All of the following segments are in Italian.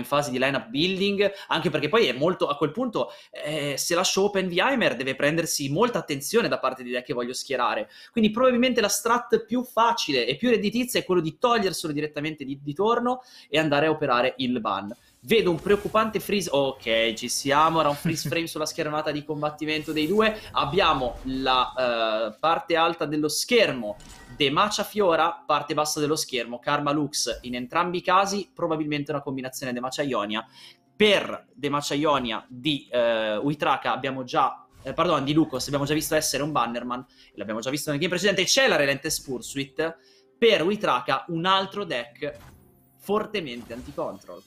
in fase di lineup building, anche perché poi è molto a quel punto eh, se lascio open VMware deve prendersi molta attenzione da parte di idee che voglio schierare. Quindi probabilmente la strat più facile e più redditizia è quello di toglierselo direttamente di, di torno e andare a operare il ban. Vedo un preoccupante freeze. Ok, ci siamo. Era un freeze frame sulla schermata di combattimento dei due. Abbiamo la uh, parte alta dello schermo De Macia Fiora, parte bassa dello schermo, Karma Lux, in entrambi i casi probabilmente una combinazione De Macia Ionia. Per De Macia Ionia di eh, Uitraca abbiamo già eh, pardon, di Lucos abbiamo già visto essere un bannerman, l'abbiamo già visto nel game precedente, c'è la Relentless Pursuit, per Uitraka un altro deck fortemente anti-control.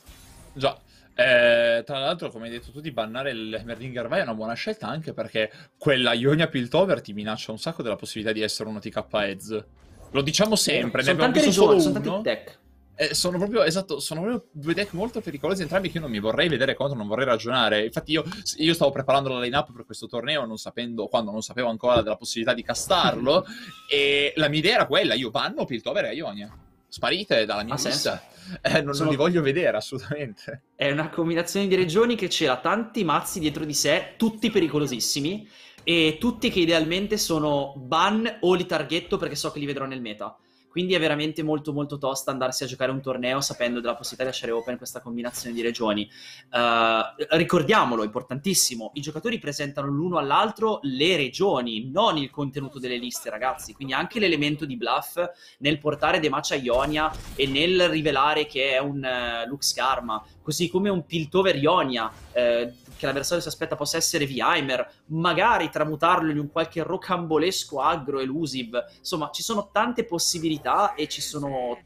Già, eh, tra l'altro, come hai detto tu, di bannare il Merlin Vai è una buona scelta anche perché quella Ionia Piltover ti minaccia un sacco della possibilità di essere uno TK Ez. Lo diciamo sempre, sono ne abbiamo visto regioni, solo sono uno. deck. Eh, sono proprio, esatto, sono proprio due deck molto pericolosi entrambi che io non mi vorrei vedere contro, non vorrei ragionare. Infatti io, io stavo preparando la line-up per questo torneo non sapendo, quando non sapevo ancora della possibilità di castarlo e la mia idea era quella, io banno Piltover e Ionia. Sparite dalla mia ha lista eh, non, Sono... non, li voglio vedere assolutamente. È una combinazione di regioni che c'era tanti mazzi dietro di sé, tutti pericolosissimi, e tutti che idealmente sono ban o li targhetto perché so che li vedrò nel meta. Quindi è veramente molto molto tosta andarsi a giocare un torneo sapendo della possibilità di lasciare open questa combinazione di regioni. Uh, ricordiamolo, è importantissimo, i giocatori presentano l'uno all'altro le regioni, non il contenuto delle liste, ragazzi. Quindi anche l'elemento di bluff nel portare De Macia Ionia e nel rivelare che è un uh, eh, Lux Karma, così come un Piltover Ionia. Uh, che l'avversario si aspetta possa essere Vihimer, magari tramutarlo in un qualche rocambolesco agro elusive. Insomma, ci sono tante possibilità e ci sono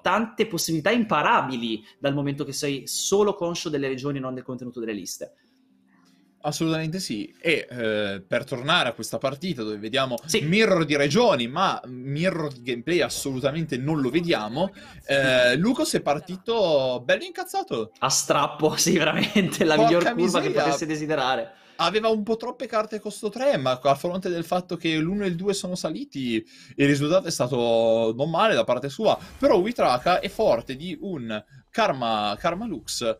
tante possibilità imparabili dal momento che sei solo conscio delle regioni e non del contenuto delle liste. Assolutamente sì. E eh, per tornare a questa partita dove vediamo sì. mirror di regioni, ma mirror di gameplay assolutamente non lo vediamo, eh, Lucas è partito bello incazzato. A strappo, sì, veramente, la Porca miglior miseria. curva che potesse desiderare. Aveva un po' troppe carte costo 3, ma a fronte del fatto che l'1 e il 2 sono saliti, il risultato è stato non male da parte sua. Però Witraka è forte di un Karma, Karma Lux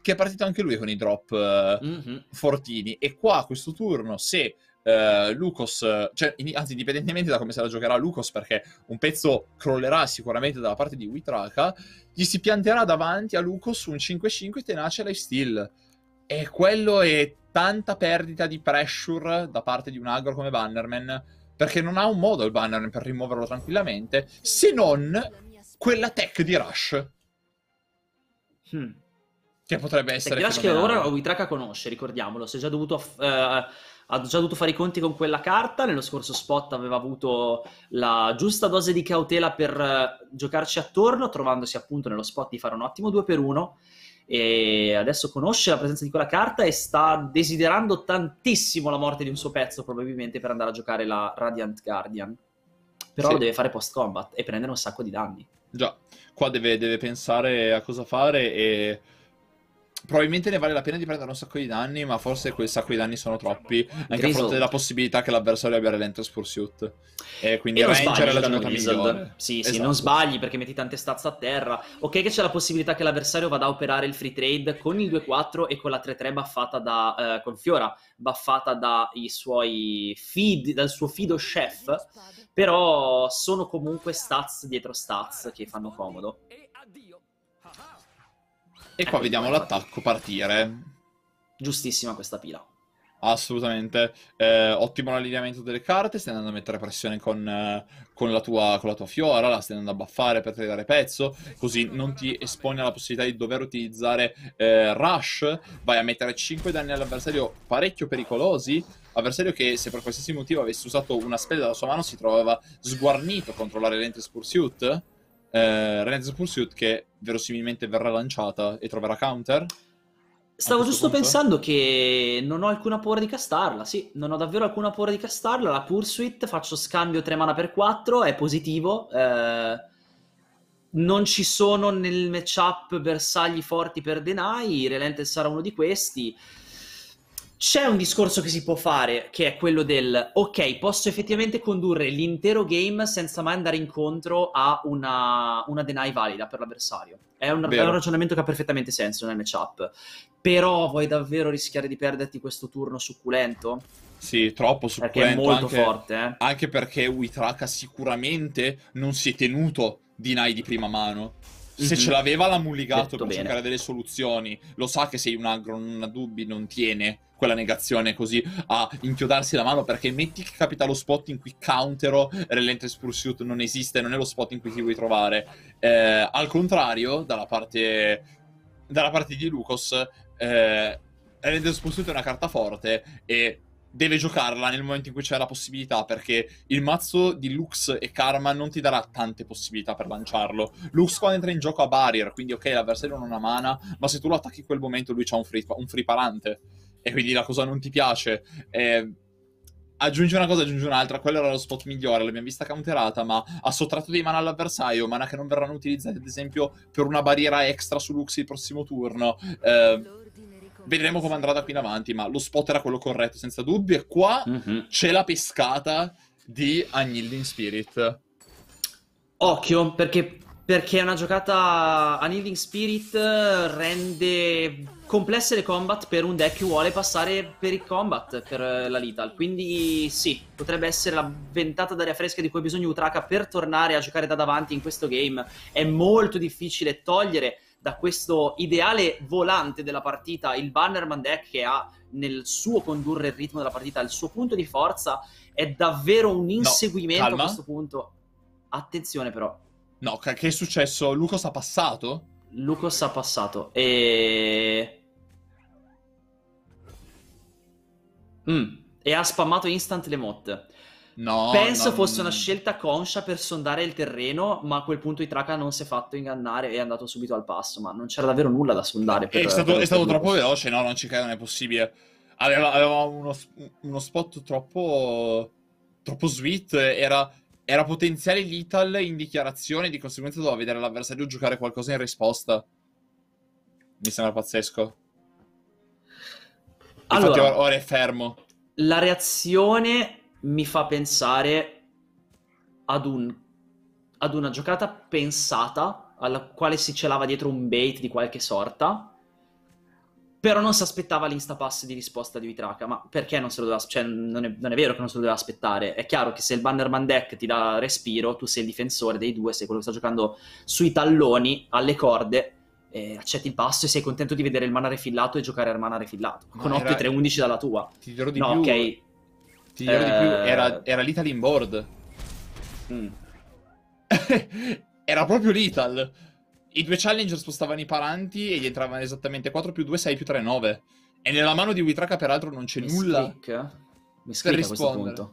che è partito anche lui con i drop uh, mm-hmm. fortini. E qua, a questo turno, se uh, eh, Lucas, cioè, in, anzi, indipendentemente da come se la giocherà Lucas, perché un pezzo crollerà sicuramente dalla parte di Witraka, gli si pianterà davanti a Lucas un 5-5 tenace lifesteal. E quello è tanta perdita di pressure da parte di un aggro come Bannerman, perché non ha un modo il Bannerman per rimuoverlo tranquillamente, se non quella tech di Rush. Hmm che potrebbe essere... Perché che ora Witraka conosce, ricordiamolo, si è già dovuto... Eh, ha già dovuto fare i conti con quella carta. Nello scorso spot aveva avuto la giusta dose di cautela per eh, giocarci attorno, trovandosi appunto nello spot di fare un ottimo 2 per 1 e adesso conosce la presenza di quella carta e sta desiderando tantissimo la morte di un suo pezzo probabilmente per andare a giocare la Radiant Guardian. Però sì. lo deve fare post combat e prendere un sacco di danni. Già, qua deve, deve pensare a cosa fare e probabilmente ne vale la pena di prendere un sacco di danni, ma forse quel sacco di danni sono troppi, anche Grizzle. a fronte della possibilità che l'avversario abbia relentless pursuit. E quindi e Ranger è la giocata migliore. Sì, esatto. sì, non sbagli perché metti tante stazze a terra. Ok che c'è la possibilità che l'avversario vada a operare il free trade con il 2-4 e con la 3-3 buffata da, eh, con Fiora, buffata dai suoi feed, dal suo fido chef, però sono comunque stats dietro stats che fanno comodo. E qua ecco vediamo l'attacco partire. Giustissima questa pila. Assolutamente. Eh, ottimo l'allineamento delle carte. Stai andando a mettere pressione con, eh, con, la tua, con, la tua, fiora. La stai andando a baffare per tagliare pezzo. Così non ti esponi alla possibilità di dover utilizzare eh, Rush. Vai a mettere 5 danni all'avversario parecchio pericolosi. Avversario che, se per qualsiasi motivo avesse usato una spella dalla sua mano, si trovava sguarnito contro la Relentless Pursuit. Eh, Relentless Pursuit che verosimilmente verrà lanciata e troverà counter? Stavo giusto punto? pensando che non ho alcuna paura di castarla, sì, non ho davvero alcuna paura di castarla, la Pursuit, faccio scambio 3 mana per 4, è positivo, eh, non ci sono nel matchup bersagli forti per Denai, Relentless sarà uno di questi, c'è un discorso che si può fare, che è quello del ok, posso effettivamente condurre l'intero game senza mai andare incontro a una, una deny valida per l'avversario. È un, è un, ragionamento che ha perfettamente senso nel matchup. Però vuoi davvero rischiare di perderti questo turno succulento? Sì, troppo succulento. Perché è molto anche, forte. Eh? Anche perché Witraka sicuramente non si è tenuto deny di prima mano se mm-hmm. ce l'aveva l'ha mulligato per bene. cercare delle soluzioni. Lo sa che se un agro non ha dubbi non tiene quella negazione così a inchiodarsi la mano perché metti che capita lo spot in cui countero Relentless Pursuit non esiste, non è lo spot in cui ti vuoi trovare. Eh, al contrario, dalla parte, dalla parte di Lucas, eh, Relentless Pursuit è una carta forte e deve giocarla nel momento in cui c'è la possibilità, perché il mazzo di Lux e Karma non ti darà tante possibilità per lanciarlo. Lux quando entra in gioco ha barrier, quindi ok, l'avversario non ha mana, ma se tu lo attacchi in quel momento lui ha un free, un free parante, e quindi la cosa non ti piace. Eh, aggiungi una cosa, aggiungi un'altra, quello era lo spot migliore, l'abbiamo vista counterata, ma ha sottratto dei mana all'avversario, mana che non verranno utilizzate ad esempio per una barriera extra su Lux il prossimo turno. Eh, Vedremo come andrà da qui in avanti, ma lo spot era quello corretto, senza dubbio. E qua mm-hmm. c'è la pescata di Anildin Spirit. Occhio, perché, perché è una giocata... Anildin Spirit rende complesse le combat per un deck che vuole passare per il combat, per la lethal. Quindi sì, potrebbe essere la ventata d'aria fresca di cui ha bisogno Utraka per tornare a giocare da davanti in questo game. È molto difficile togliere da questo ideale volante della partita, il Bannerman Deck che ha nel suo condurre il ritmo della partita, il suo punto di forza è davvero un inseguimento no, a questo punto. Attenzione però. No, che è successo? Lucas ha passato? Lucas ha passato e... Mm. e ha spammato instant le motte. No, Penso no, fosse no. una scelta conscia per sondare il terreno, ma a quel punto Itraca non si è fatto ingannare e è andato subito al passo, ma non c'era davvero nulla da sondare. Per, è stato, per è stato troppo veloce, no? Non ci credo, non è possibile. Aveva, aveva uno, uno, spot troppo, troppo sweet, era, era potenziale l'Ital in dichiarazione, di conseguenza doveva vedere l'avversario giocare qualcosa in risposta. Mi sembra pazzesco. Infatti ora è fermo. La reazione mi fa pensare ad, un, ad una giocata pensata alla quale si celava dietro un bait di qualche sorta però non si aspettava l'instapass di risposta di Vitraca. Ma perché non se lo doveva cioè, non è, non, è, vero che non se lo doveva aspettare. È chiaro che se il Bannerman deck ti dà respiro, tu sei il difensore dei due, sei quello che sta giocando sui talloni, alle corde. Eh, accetti il passo e sei contento di vedere il mana refillato e giocare al mana refillato con era... 8 3 11 dalla tua. Ti dirò di no, più. Ok, ti dirò eh... di più, era, eh. era l'Ital in board. Mm. era proprio l'Ital. I due challenger spostavano i paranti e gli entravano esattamente 4 più 2, 6 più 3, 9. E nella mano di Witraka, peraltro, non c'è Mi nulla. Sclicca. Mi sclicca per rispondere.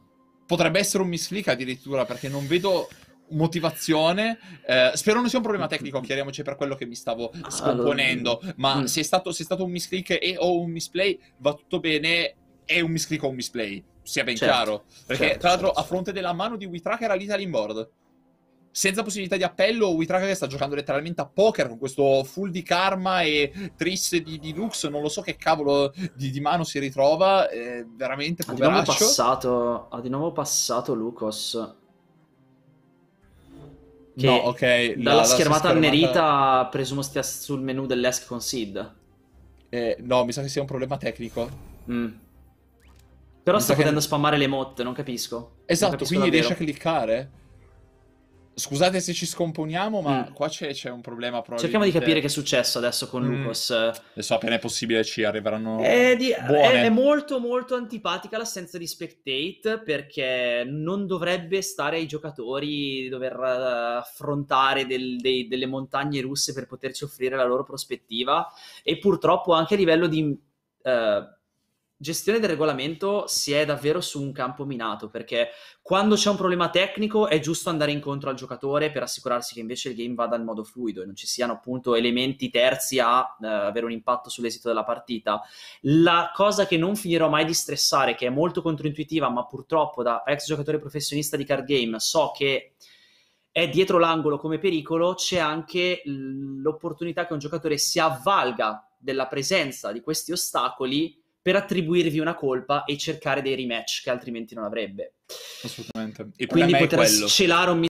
Potrebbe essere un misclick addirittura, perché non vedo motivazione. Eh, spero non sia un problema tecnico, chiariamoci per quello che mi stavo ah, scomponendo. Allora... Ma mm. se, è stato, se, è stato, un misclick e, o un misplay, va tutto bene. È un misclick o un misplay sia ben certo, chiaro. Perché, certo, tra l'altro, certo. a fronte della mano di Witraka era l'Italy in board. Senza possibilità di appello, Witraka sta giocando letteralmente a poker con questo full di karma e tris di, di lux, non lo so che cavolo di, di mano si ritrova, eh, veramente poveraccio. Ha di, nuovo passato, ha di nuovo passato Lucos. Che no, ok. Dalla la, schermata, la schermata annerita presumo stia sul menu dell'Esc con Sid. Eh, no, mi sa che sia un problema tecnico. Mm. Però sta potendo che... spammare le motte, non capisco. Esatto, non capisco quindi davvero. riesce a cliccare? Scusate se ci scomponiamo, ma mm. qua c'è, c'è, un problema proprio. Cerchiamo di capire che è successo adesso con mm. Lucas. Adesso appena è possibile ci arriveranno è, di... è, è molto molto antipatica l'assenza di spectate perché non dovrebbe stare ai giocatori di dover eh, affrontare del, dei, delle montagne russe per poterci offrire la loro prospettiva e purtroppo anche a livello di... Uh, gestione del regolamento si è davvero su un campo minato perché quando c'è un problema tecnico è giusto andare incontro al giocatore per assicurarsi che invece il game vada in modo fluido e non ci siano appunto elementi terzi a eh, avere un impatto sull'esito della partita. La cosa che non finirò mai di stressare, che è molto controintuitiva, ma purtroppo da ex giocatore professionista di card game so che è dietro l'angolo come pericolo, c'è anche l'opportunità che un giocatore si avvalga della presenza di questi ostacoli per attribuirvi una colpa e cercare dei rematch che altrimenti non avrebbe. Assolutamente. E Quindi poter scelare un